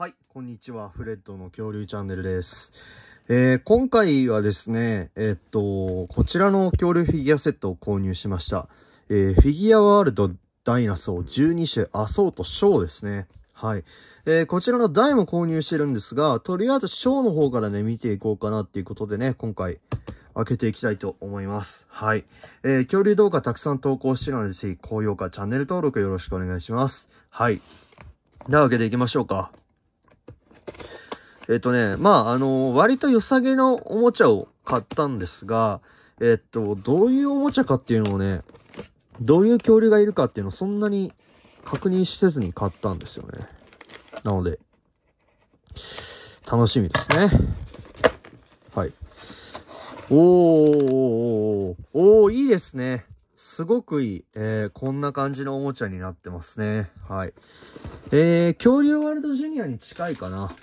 はい、こんにちは。フレッドの恐竜チャンネルです。えー、今回はですね、えー、っと、こちらの恐竜フィギュアセットを購入しました。えー、フィギュアワールドダイナソー12種アソートショーですね。はい。えー、こちらの台も購入してるんですが、とりあえずショーの方からね、見ていこうかなっていうことでね、今回、開けていきたいと思います。はい。えー、恐竜動画たくさん投稿してるので、ぜひ高評価、チャンネル登録よろしくお願いします。はい。では、開けていきましょうか。えっとね、まあ、あの、割と良さげのおもちゃを買ったんですが、えっと、どういうおもちゃかっていうのをね、どういう恐竜がいるかっていうのをそんなに確認せずに買ったんですよね。なので、楽しみですね。はい。おーおーおーいいですね。すごくいい、えー。こんな感じのおもちゃになってますね。はい。えー、恐竜ワールドジュニアに近いかな。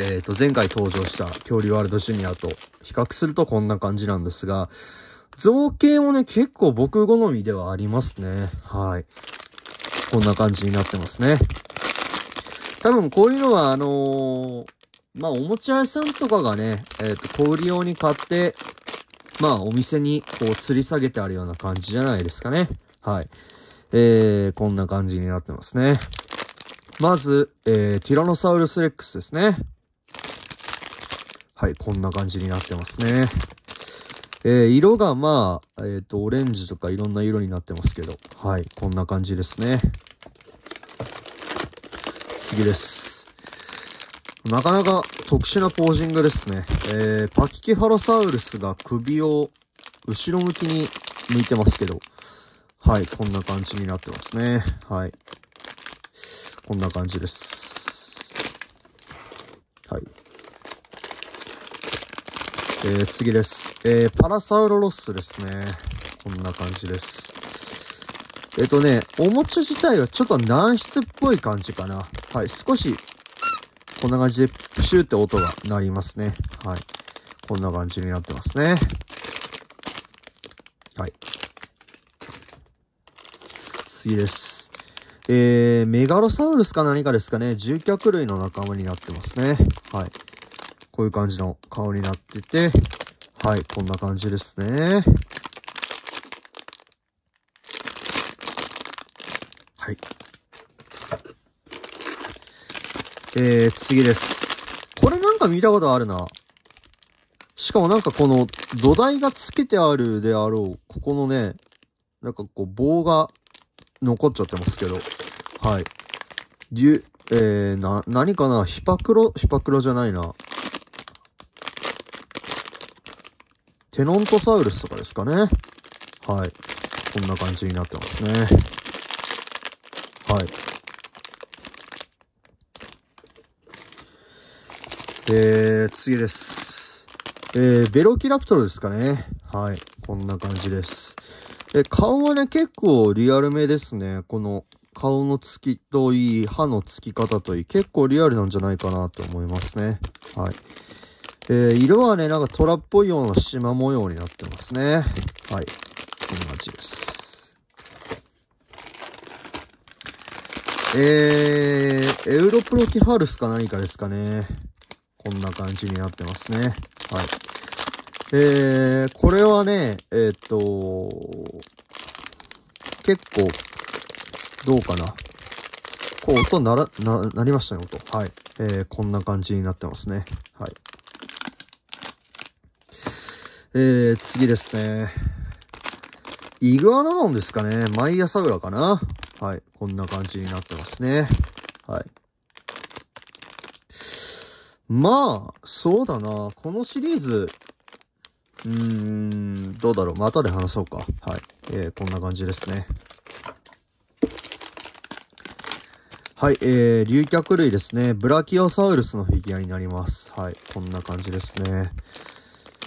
えっ、ー、と、前回登場した恐竜ワールドジュニアと比較するとこんな感じなんですが、造形もね、結構僕好みではありますね。はい。こんな感じになってますね。多分こういうのは、あのー、まあ、おもちゃ屋さんとかがね、えっ、ー、と、小売用に買って、まあ、お店にこう、吊り下げてあるような感じじゃないですかね。はい。えー、こんな感じになってますね。まず、えー、ティラノサウルスレックスですね。はい、こんな感じになってますね。えー、色がまあ、えっ、ー、と、オレンジとかいろんな色になってますけど、はい、こんな感じですね。次です。なかなか特殊なポージングですね。えー、パキキハロサウルスが首を後ろ向きに向いてますけど、はい、こんな感じになってますね。はい。こんな感じです。はい。えー、次です。えー、パラサウロロスですね。こんな感じです。えっ、ー、とね、おもちゃ自体はちょっと軟質っぽい感じかな。はい、少し、こんな感じでプシューって音が鳴りますね。はい。こんな感じになってますね。はい。次です。えー、メガロサウルスか何かですかね。獣脚類の仲間になってますね。はい。こういう感じの顔になってて、はい、こんな感じですね。はい。えー、次です。これなんか見たことあるな。しかもなんかこの土台がつけてあるであろう、ここのね、なんかこう棒が残っちゃってますけど、はい。りゅ、えー、な、何かなヒパクロ、ヒパクロじゃないな。テノントサウルスとかですかね。はい。こんな感じになってますね。はい。えー、次です。えー、ベロキラプトルですかね。はい。こんな感じです。え、顔はね、結構リアルめですね。この顔のつきといい、歯のつき方といい、結構リアルなんじゃないかなと思いますね。はい。えー、色はね、なんか虎っぽいような縞模様になってますね。はい。こんな感じです。えー、エウロプロキハルスか何かですかね。こんな感じになってますね。はい。えー、これはね、えー、っと、結構、どうかな。こう、音なら、な、なりましたね、音。はい。えー、こんな感じになってますね。はい。えー、次ですね。イグアナなんですかね。マイアサウラかな。はい。こんな感じになってますね。はい。まあ、そうだな。このシリーズ、うーん、どうだろう。またで話そうか。はい。えー、こんな感じですね。はい、えー、竜脚類ですね。ブラキオサウルスのフィギュアになります。はい、こんな感じですね。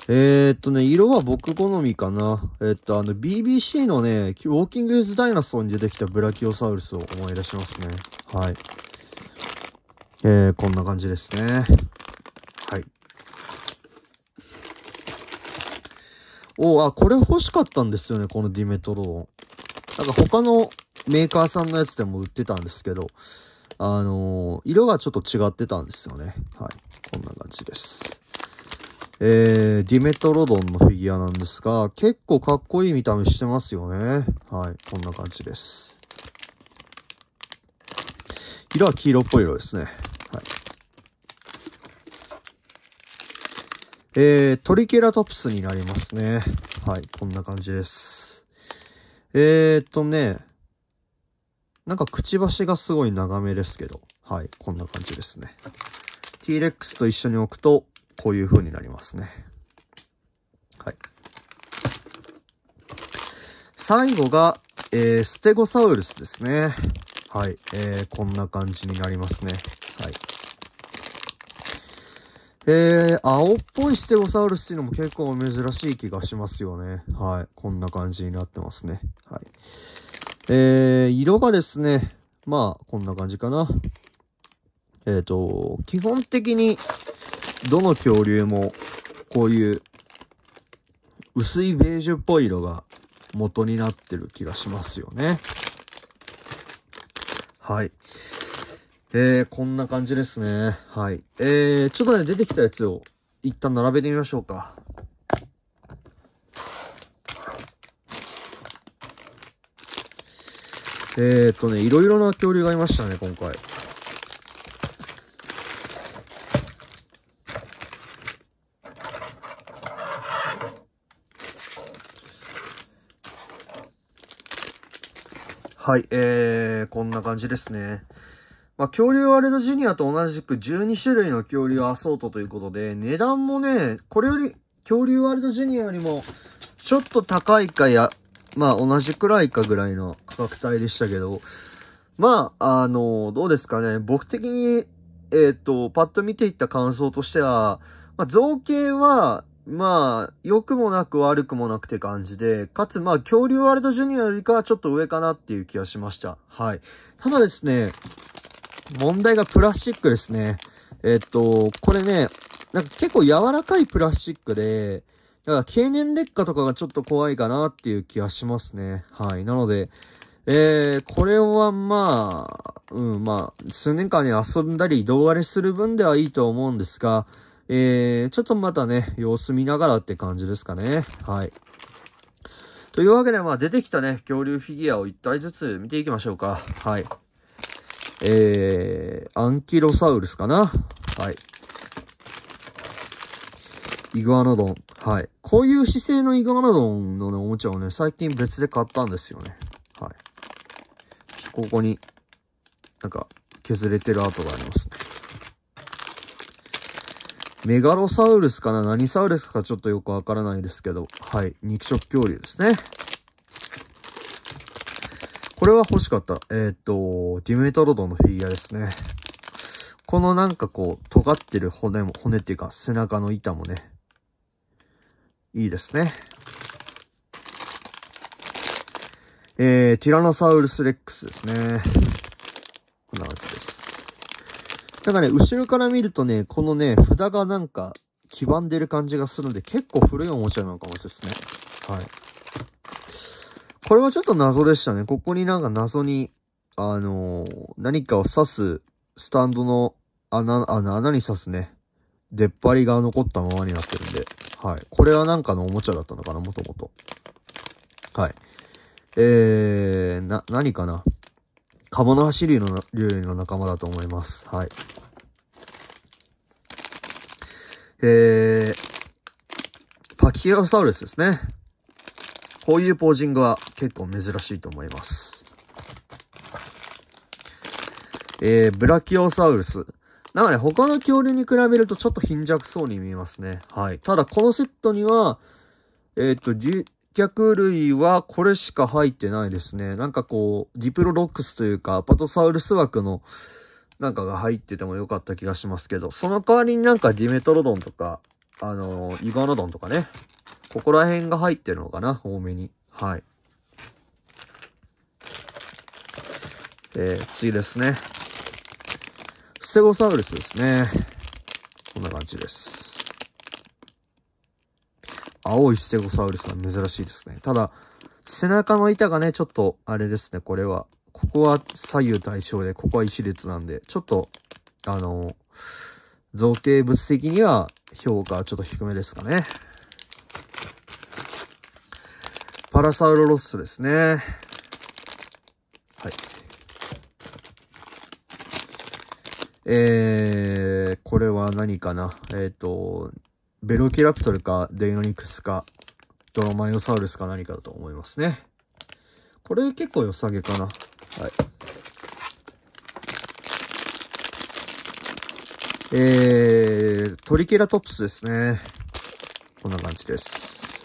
えー、っとね、色は僕好みかな。えー、っと、あの、BBC のね、ウォーキング・イズ・ダイナソーに出てきたブラキオサウルスを思い出しますね。はい。えー、こんな感じですね。はい。おあ、これ欲しかったんですよね、このディメトローン。なんか他のメーカーさんのやつでも売ってたんですけど、あのー、色がちょっと違ってたんですよね。はい。こんな感じです。えー、ディメトロドンのフィギュアなんですが、結構かっこいい見た目してますよね。はい、こんな感じです。色は黄色っぽい色ですね。はい。えー、トリケラトプスになりますね。はい、こんな感じです。えーっとね、なんかくちばしがすごい長めですけど、はい、こんな感じですね。T-Rex と一緒に置くと、こういう風になりますね。はい。最後が、えー、ステゴサウルスですね。はい。えー、こんな感じになりますね。はい。えー、青っぽいステゴサウルスっていうのも結構珍しい気がしますよね。はい。こんな感じになってますね。はい。えー、色がですね、まあ、こんな感じかな。えっ、ー、と、基本的に、どの恐竜もこういう薄いベージュっぽい色が元になってる気がしますよね。はい。えー、こんな感じですね。はい。えー、ちょっとね、出てきたやつを一旦並べてみましょうか。えー、とね、いろいろな恐竜がいましたね、今回。はい、えー、こんな感じですね。まあ、恐竜ワールドジュニアと同じく12種類の恐竜アソートということで、値段もね、これより、恐竜ワールドジュニアよりも、ちょっと高いかや、まあ同じくらいかぐらいの価格帯でしたけど、まあ、あの、どうですかね。僕的に、えっ、ー、と、パッと見ていった感想としては、まあ、造形は、まあ、良くもなく悪くもなくて感じで、かつまあ、恐竜ワールドジュニアよりかはちょっと上かなっていう気がしました。はい。ただですね、問題がプラスチックですね。えっと、これね、なんか結構柔らかいプラスチックで、だから経年劣化とかがちょっと怖いかなっていう気がしますね。はい。なので、えー、これはまあ、うん、まあ、数年間に遊んだり動画にする分ではいいと思うんですが、えー、ちょっとまたね、様子見ながらって感じですかね。はい。というわけで、まあ出てきたね、恐竜フィギュアを1体ずつ見ていきましょうか。はい。えー、アンキロサウルスかなはい。イグアノドン。はい。こういう姿勢のイグアノドンのね、おもちゃをね、最近別で買ったんですよね。はい。ここに、なんか、削れてる跡がありますね。メガロサウルスかな何サウルスかちょっとよくわからないですけど、はい。肉食恐竜ですね。これは欲しかった。えっ、と、ディメタロドンのフィギュアですね。このなんかこう、尖ってる骨も、骨っていうか背中の板もね、いいですね。えー、ティラノサウルスレックスですね。こんな感じでただね、後ろから見るとね、このね、札がなんか、黄ばんでる感じがするので、結構古いおもちゃなのかもしれないですね。はい。これはちょっと謎でしたね。ここになんか謎に、あのー、何かを刺すスタンドの穴、の穴に刺すね、出っ張りが残ったままになってるんで、はい。これはなんかのおもちゃだったのかな、もともと。はい。えー、な、何かな。カモノハシリュウの、竜の仲間だと思います。はい。えー、パキアサウルスですね。こういうポージングは結構珍しいと思います。えー、ブラキオサウルス。なので他の恐竜に比べるとちょっと貧弱そうに見えますね。はい。ただこのセットには、えっ、と、竜脚類はこれしか入ってないですね。なんかこう、ディプロロックスというか、パトサウルス枠のなんかが入ってても良かった気がしますけど、その代わりになんかディメトロドンとか、あのー、イガノドンとかね、ここら辺が入ってるのかな、多めに。はい。えー、次ですね。ステゴサウルスですね。こんな感じです。青いステゴサウルスは珍しいですね。ただ、背中の板がね、ちょっと、あれですね、これは。ここは左右対称で、ここは一列なんで、ちょっと、あの、造形物的には評価はちょっと低めですかね。パラサウロロスですね。はい。えー、これは何かなえっ、ー、と、ベロキラプトルかデイノニクスかドロマイオサウルスか何かだと思いますね。これ結構良さげかな。はい。えー、トリケラトプスですね。こんな感じです。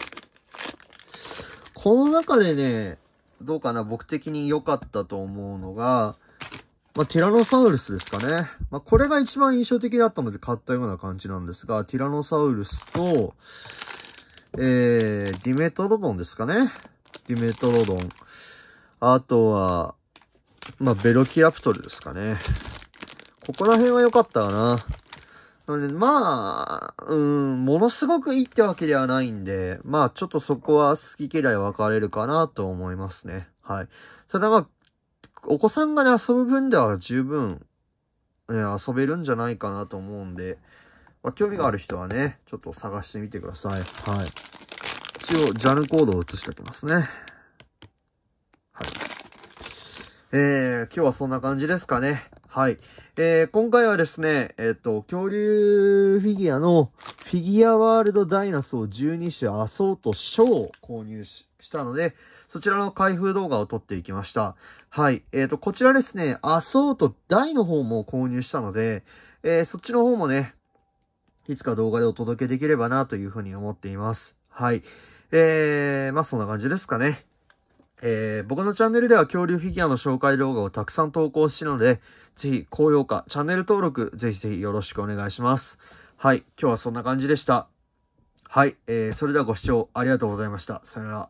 この中でね、どうかな、僕的に良かったと思うのが、まあ、ティラノサウルスですかね。まあ、これが一番印象的だったので買ったような感じなんですが、ティラノサウルスと、えー、ディメトロドンですかね。ディメトロドン。あとは、まあ、ベロキラプトルですかね。ここら辺は良かったかな。なので、まあ、うん、ものすごくいいってわけではないんで、まあ、ちょっとそこは好き嫌い分かれるかなと思いますね。はい。ただまあ、お子さんがね、遊ぶ分では十分、ね、遊べるんじゃないかなと思うんで、まあ、興味がある人はね、ちょっと探してみてください。はい。一応、ジャンルコードを移しておきますね。えー、今日はそんな感じですかね。はい。えー、今回はですね、えっ、ー、と、恐竜フィギュアのフィギュアワールドダイナソー12種アソートショーを購入ししたので、そちらの開封動画を撮っていきました。はい。えっ、ー、と、こちらですね、アソート大の方も購入したので、えー、そっちの方もね、いつか動画でお届けできればなというふうに思っています。はい。えー、まあそんな感じですかね。えー、僕のチャンネルでは恐竜フィギュアの紹介動画をたくさん投稿しているので、ぜひ高評価、チャンネル登録、ぜひぜひよろしくお願いします。はい、今日はそんな感じでした。はい、えー、それではご視聴ありがとうございました。さよなら。